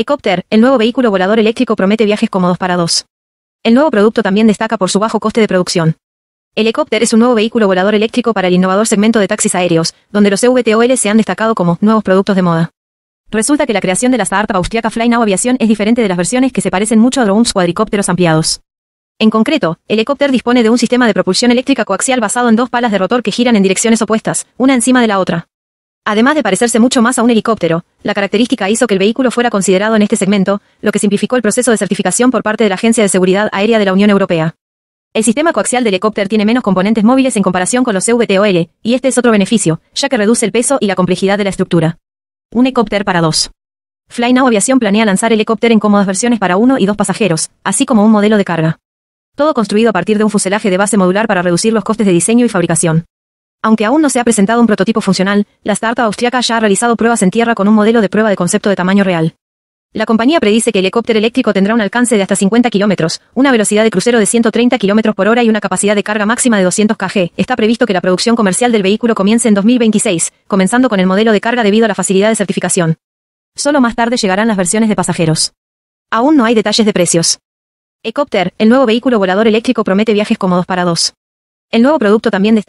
helicóptero el nuevo vehículo volador eléctrico promete viajes cómodos para dos. El nuevo producto también destaca por su bajo coste de producción. El helicóptero es un nuevo vehículo volador eléctrico para el innovador segmento de taxis aéreos, donde los EVTOL se han destacado como nuevos productos de moda. Resulta que la creación de la startup austriaca Flynow Aviación es diferente de las versiones que se parecen mucho a drones cuadricópteros ampliados. En concreto, el helicóptero dispone de un sistema de propulsión eléctrica coaxial basado en dos palas de rotor que giran en direcciones opuestas, una encima de la otra. Además de parecerse mucho más a un helicóptero, la característica hizo que el vehículo fuera considerado en este segmento, lo que simplificó el proceso de certificación por parte de la Agencia de Seguridad Aérea de la Unión Europea. El sistema coaxial del helicóptero tiene menos componentes móviles en comparación con los CVTOL, y este es otro beneficio, ya que reduce el peso y la complejidad de la estructura. Un helicóptero para dos. FlyNow Aviación planea lanzar helicóptero en cómodas versiones para uno y dos pasajeros, así como un modelo de carga. Todo construido a partir de un fuselaje de base modular para reducir los costes de diseño y fabricación. Aunque aún no se ha presentado un prototipo funcional, la startup austriaca ya ha realizado pruebas en tierra con un modelo de prueba de concepto de tamaño real. La compañía predice que el helicóptero eléctrico tendrá un alcance de hasta 50 kilómetros, una velocidad de crucero de 130 kilómetros por hora y una capacidad de carga máxima de 200 kg. Está previsto que la producción comercial del vehículo comience en 2026, comenzando con el modelo de carga debido a la facilidad de certificación. Solo más tarde llegarán las versiones de pasajeros. Aún no hay detalles de precios. Ecopter, el nuevo vehículo volador eléctrico promete viajes cómodos para dos. El nuevo producto también destaca